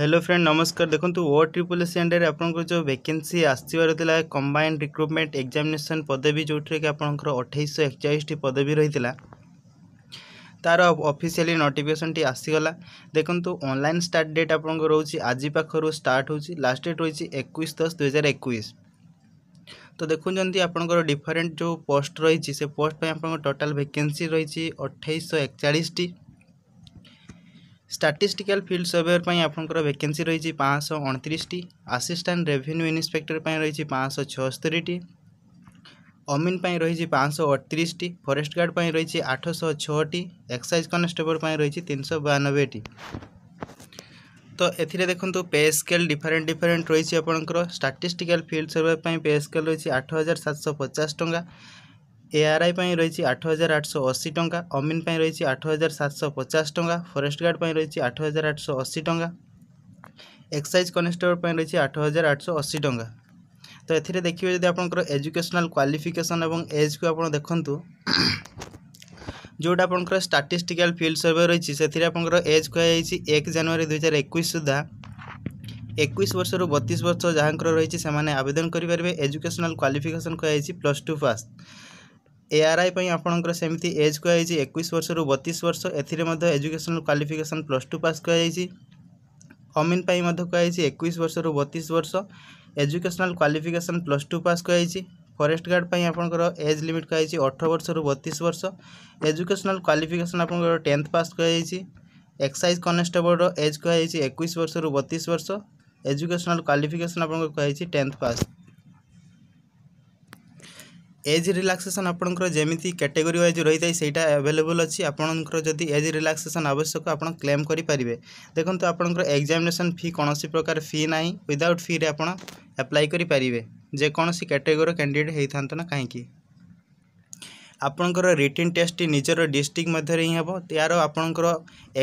hello friend ନମସ୍କାର ଦେଖନ୍ତୁ ଓ triple S ଅଣ୍ଡରରେ ଆପଣଙ୍କର ଯେଉଁ ଭେକେନ୍ସି ଆସିବାର ଥିଲା କମ୍ବାଇନ୍ ରିକ୍ରୁଟମେଣ୍ଟ ଏକ୍ଜାମିନେସନ୍ ପଦବୀ ଯେଉଁଥିରେ କି ଆପଣଙ୍କର ଅଠେଇଶହ ଏକଚାଳିଶଟି ପଦବୀ ରହିଥିଲା তার অফিসিয়ালি নোটিফিকেশনটি আসিগলা দেখুন অনলাইন স্টার্ট ডেট আপনার রয়েছে আজ পাখর স্টার্ট হচ্ছে লাস্ট ডেট রয়েছে একুশ দশ দুই হাজার একুশ তো দেখুন আপনার ডিফরেন্ট যে পোস্ট রয়েছে সে পোস্ট পাই আপনার টোটাল ভ্যাকেন্সি রয়েছে অঠাইশ একচাশটি ଷ୍ଟାଟିଷ୍ଟିକାଲ ଫିଲ୍ଡ ସର୍ଭେୟର ପାଇଁ ଆପଣଙ୍କର ଭେକେନ୍ସି ରହିଛି ପାଞ୍ଚଶହ ଅଣତିରିଶଟି ଆସିଷ୍ଟାଣ୍ଟ ରେଭିନ୍ୟୁ ଇନ୍ସପେକ୍ଟର ପାଇଁ ରହିଛି ପାଞ୍ଚଶହ ଛଅସ୍ତରୀଟି ଅମିନ୍ ପାଇଁ ରହିଛି ପାଞ୍ଚଶହ ଅଠତିରିଶଟି ଫରେଷ୍ଟ ଗାର୍ଡ଼ ପାଇଁ ରହିଛି ଆଠଶହ ଛଅଟି ଏକ୍ସାଇଜ୍ କନେଷ୍ଟେବଲ ପାଇଁ ରହିଛି ତିନିଶହ ବୟାନବେଟି ତ ଏଥିରେ ଦେଖନ୍ତୁ ପେ ସ୍କେଲ୍ ଡିଫରେଣ୍ଟ ଡିଫରେଣ୍ଟ ରହିଛି ଆପଣଙ୍କର ଷ୍ଟାଟିଷ୍ଟିକାଲ ଫିଲ୍ଡ ସର୍ଭେ ପାଇଁ ପେ ସ୍କେଲ୍ ରହିଛି ଆଠ ହଜାର ସାତଶହ ପଚାଶ ଟଙ୍କା এআরআই পাই রয়েছে আট হাজার আটশো অশী টঙ্কা অমিন পাই রয়েছে আট হাজার সাতশো পচাশ টঙ্কা ফরেস্ট গার্ড পাই রয়েছে আট হাজার আটশো অশী টঙ্কা এক্সাইজ কনস্টেবল পাই রয়েছে আট হাজার আটশো অশী টঙ্কা তো এতে দেখবে যদি আপনার এজুকেশনাল কোয়ালিফিকেসন এবং এজ্কু আপনার দেখুন ଯେଉଁଟା ଆପଣଙ୍କର ଷ୍ଟାଟିଷ୍ଟିକାଲ ଫିଲ୍ଡ ସର୍ଭେ ରହିଛି ସେଥିରେ ଆପଣଙ୍କର ଏଜ୍ କୁହାଯାଇଛି ଏକ ଜାନୁଆରୀ ଦୁଇହଜାର ଏକୋଇଶ ସୁଦ୍ଧା ଏକୋଇଶ ବର୍ଷରୁ ବତିଶ ବର୍ଷ ଯାହାଙ୍କର ରହିଛି ସେମାନେ ଆବେଦନ କରିପାରିବେ ଏଜୁକେସନାଲ୍ କ୍ୱାଲିଫିକେସନ୍ କୁହାଯାଇଛି ପ୍ଲସ୍ ଟୁ ପାସ୍ এআরআই পাই আপনার সেমি এজ কুহযাই একুশ বর্ষর বতিশ বর্ষ এর educational qualification plus two pass কুহযাই অমিন পাই কুহযাই একুশ বর্ষর বতিশ বর্ষ educational qualification plus two pass কুহযাই ফরেস্ট গার্ড পাই আপনার এজ লিমিট কুহযাই অঠর বর্ষর বতিশ বর্ষ এজুকেশনাল ক্বালিফিকেসন আপনার টেন্থ পাস কুহযাই এক্সাইজ কনস্টেবলর এজ কুহযাই একুশ বর্ষর বতিশ বর্ষ এজুকেশনাল ক্বালিফিকেসন আপনার কুহযাই টেন্থ পাস ଏଜ୍ ରିଲାକ୍ସେସନ୍ ଆପଣଙ୍କର ଯେମିତି କାଟେଗୋରି ୱାଇଜ୍ ରହିଥାଏ ସେଇଟା ଆଭେଲେବୁଲ୍ ଅଛି ଆପଣଙ୍କର ଯଦି ଏଜ୍ ରିଲାକ୍ସେସନ୍ ଆବଶ୍ୟକ ଆପଣ କ୍ଲେମ୍ କରିପାରିବେ ଦେଖନ୍ତୁ ଆପଣଙ୍କର ଏକ୍ଜାମିନେସନ୍ ଫି କୌଣସି ପ୍ରକାର ଫି ନାହିଁ ୱିଦାଉଟ୍ ଫିରେ ଆପଣ ଆପ୍ଲାଏ କରିପାରିବେ ଯେକୌଣସି କାଟେଗୋରିର କ୍ୟାଣ୍ଡିଡ଼େଟ୍ ହେଇଥାନ୍ତୁ ନା କାହିଁକି ଆପଣଙ୍କର ରିଟିନ୍ ଟେଷ୍ଟଟି ନିଜର ଡିଷ୍ଟ୍ରିକ୍ଟ ମଧ୍ୟରେ ହିଁ ହେବ ତାର ଆପଣଙ୍କର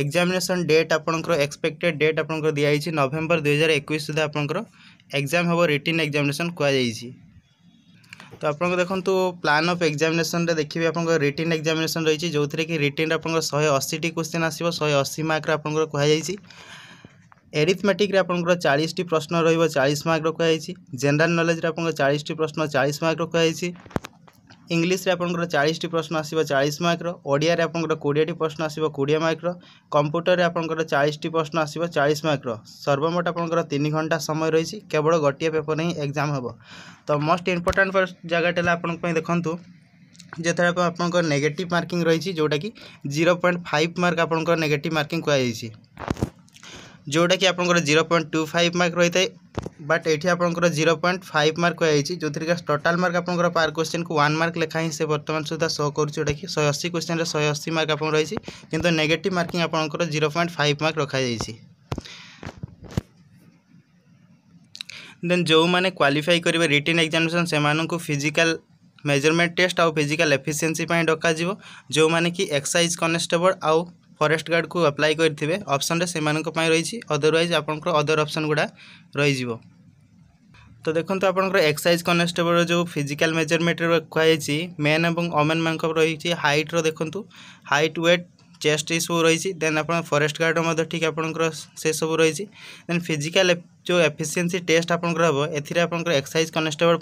ଏକ୍ଜାମିନେସନ୍ ଡେଟ୍ ଆପଣଙ୍କର ଏକ୍ସପେକ୍ଟେଡ଼୍ ଡେଟ୍ ଆପଣଙ୍କର ଦିଆଯାଇଛି ନଭେମ୍ବର ଦୁଇହଜାର ଏକୋଇଶ ସୁଦ୍ଧା ଆପଣଙ୍କର ଏକ୍ଜାମ୍ ହେବ ରିଟିନ୍ ଏକ୍ଜାମିନେସନ୍ କୁହାଯାଇଛି তো আপনার দেখুন প্লান অফ এক্সামিনেসনটা দেখবে আপনার রিটেন এক্সামিনেসন রয়েছে যে কি রিটেন আপনার শহে অশীটি কোশ্চেন আসবে শহে অশী মার্কর আপনার কুহযাই এরিথমেটিক্রে আপনার চাশটি প্রশ্ন রহব চাশ মার্কর কুহযাই জেনারেল নলেজরে আপনার চাশটি প্রশ্ন চাশ মার্কর কুহযাই ইংলিশে আপনার চাশটি প্রশ্ন আসব চাশ মার্কর ওড়িয়ার আপনার কোড়িয়েটি প্রশ্ন আসব কোড়িয়ে মার্কর কম্পুটরের আপনার চাশটি প্রশ্ন আসব চাশ মার্কর সর্বমোট আপনার তিন ঘণ্টা সময় রয়েছে কেবল গোটিয়ে পেপর হি এক্সাম হব তো মোস্ট ইম্পর্টাট জায়গাটা হল আপনার দেখুন যেতবে আপনার নেগেটিভ মার্কিং রয়েছে যেটা কি জিরো পয়েন্ট ফাইভ মার্ক আপনার নেগেটিভ মার্কিং কুযাই जोटा कि आप zero point two five mark रही है बट ये आप जीरो पॉइंट फाइव मार्क जो थी टोटाल मार्क आप पार क्वेश्चन को वन मार्क लिखा ही से बर्तमान सुधा शो करोटा कि शहे अशी क्वेश्चन में शहे अशी मार्क आपको रही कि नेगेट मार्किंग आप जीरो पॉइंट फाइव मार्क रखाई देन जो मैंने क्वाफाई करेंगे रिटर्न एक्जामेसन से फिजिकाल मेजरमेंट टेस्ट आउ फिजिकाल एफिसीयसी डक जो मैंने कि एक्साइज कनेस्टेबल आउ ফরেস্ট গার্ডকু আপ্লাই করে অপসনরে সে রয়েছে অদরওয়াইজ আপনার অদর অপসন গুড়া রয়েছে তো দেখুন আপনার এক্সাইজ কনস্টেবল যে ফিজিকাল মেজরমেন্ট কুহাইছি মেন এবং অমেন মান রয়েছে হাইট্র দেখুন হাইট ওয়েট चेस्ट यू रही देन आप फरेस्ट गार्ड ठीक आपंकर से सब रही देन फिजिकाल जो एफिसीयसी टेस्ट आपंकर हम एपर एक्सरसाइज कनेस्टेबल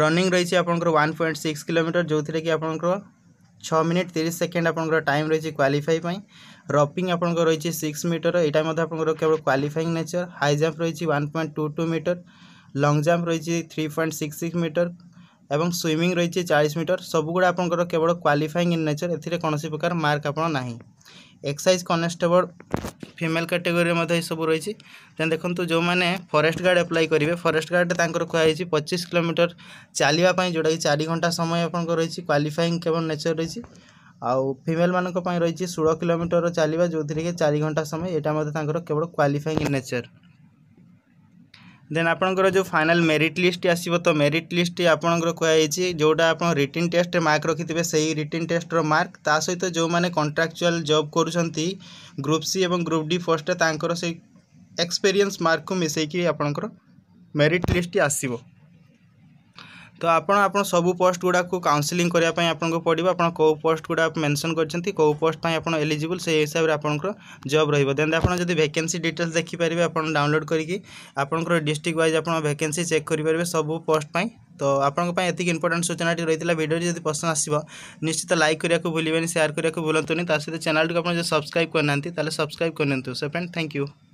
रनिंग रही आपंकर वन पॉइंट सिक्स किलोमीटर जो थे कि आपंकर ଛଅ ମିନିଟ୍ ତିରିଶ ସେକେଣ୍ଡ ଆପଣଙ୍କର ଟାଇମ୍ ରହିଛି କ୍ୱାଲିଫାଇ ପାଇଁ ରପିଂ ଆପଣଙ୍କର ରହିଛି ସିକ୍ସ ମିଟର ଏଇଟା ମଧ୍ୟ ଆପଣଙ୍କର କେବଳ କ୍ୱାଲିଫାଇଂ ନେଚର୍ ହାଇ ଜମ୍ପ ରହିଛି one point two two metre long jump ରହିଛି three point six six metre এবং ସୁଇମିଂ ରହିଛି ଚାଳିଶ ମିଟର ସବୁଗୁଡ଼ା ଆପଣଙ୍କର କେବଳ କ୍ୱାଲିଫାଇଂ ଇନ୍ ନେଚର୍ ଏଥିରେ କୌଣସି ପ୍ରକାର ମାର୍କ ଆପଣ ନାହିଁ ଏକ୍ସାଇଜ୍ କନେଷ୍ଟେବଳ ଫିମେଲ୍ କାଟେଗୋରୀରେ ମଧ୍ୟ ଏସବୁ ରହିଛି ଦେନ୍ ଦେଖନ୍ତୁ ଯେଉଁମାନେ ଫରେଷ୍ଟ ଗାର୍ଡ଼ ଆପ୍ଲାଏ କରିବେ ଫରେଷ୍ଟ ଗାର୍ଡ଼ରେ ତାଙ୍କର କୁହାଯାଇଛି ପଚିଶ କିଲୋମିଟର ଚାଲିବା ପାଇଁ ଯେଉଁଟାକି ଚାରି ଘଣ୍ଟା ସମୟ ଆପଣଙ୍କର ରହିଛି କ୍ୱାଲିଫାଇଂ କେବଳ ନେଚର୍ ରହିଛି ଆଉ ଫିମେଲ୍ମାନଙ୍କ ପାଇଁ ରହିଛି ଷୋହଳ କିଲୋମିଟର ଚାଲିବା ଯେଉଁଥିରେ କି ଚାରି ଘଣ୍ଟା ସମୟ ଏଇଟା ମଧ୍ୟ ତାଙ୍କର କେବଳ କ୍ୱାଲିଫାଇଂ ନେଚର୍ দেন আপনার যে ফাইনাল মেরিট লিষ্ট আসব তো মেরিট লিষ্ট আপনার কুহাইছি যেটা আপনার রিটিন টেস্ট মার্ক রক্ষিথে সেই রিটিন টেস্টর মার্ক তা সহিত যে কন্ট্রাকচুয়াল জব করছেন গ্রুপ সি এবং গ্রুপ ডি পোস্টে তাঁর সেই এক্সপেরিয়েন্স মার্কু মিশাইকি আপনার মেরিট লিষ্ট আসব ତ ଆପଣ ଆପଣ ସବୁ ପୋଷ୍ଟ ଗୁଡ଼ାକୁ କାଉନସିଲିଂ କରିବା ପାଇଁ ଆପଣଙ୍କୁ ପଡ଼ିବ ଆପଣ କେଉଁ ପୋଷ୍ଟ ଗୁଡ଼ା ମେନସନ୍ କରିଛନ୍ତି କେଉଁ ପୋଷ୍ଟ ପାଇଁ ଆପଣ ଏଲିଜିବୁଲ୍ ସେଇ ହିସାବରେ ଆପଣଙ୍କର ଜବ୍ ରହିବ ଦେନ୍ ଆପଣ ଯଦି ଭେକେନ୍ସି ଡିଟେଲ୍ସ ଦେଖିପାରିବେ ଆପଣ ଡାଉନଲୋଡ଼୍ କରିକି ଆପଣଙ୍କର ଡିଷ୍ଟ୍ରିକ୍ଟ ୱାଇଜ୍ ଆପଣ ଭେକେନ୍ସି ଚେକ୍ କରିପାରିବେ ସବୁ ପୋଷ୍ଟ ପାଇଁ ତ ଆପଣଙ୍କ ପାଇଁ ଏତିକି ଇମ୍ପୋର୍ଟାଣ୍ଟ ସୂଚନାଟି ରହିଥିଲା ଭିଡ଼ିଓଟି ଯଦି ପସନ୍ଦ ଆସିବ ନିଶ୍ଚିତ ଲାଇକ୍ କରିବାକୁ ଭୁଲିବେନି ସେୟାର କରିବାକୁ ଭୁଲନ୍ତୁନି ତା ସହିତ ଚ୍ୟାନେଲ୍ଟିକୁ ଆପଣ ଯଦି ସବସ୍କ୍ରାଇବ୍ କରିନାହାନ୍ତି ତାହେଲେ ସବସ୍କ୍ରାଇବ୍ କରିନିଅନ୍ତୁ ସେ ଫ୍ରେଣ୍ଡ ଥ୍ୟାଙ୍କ ୟୁ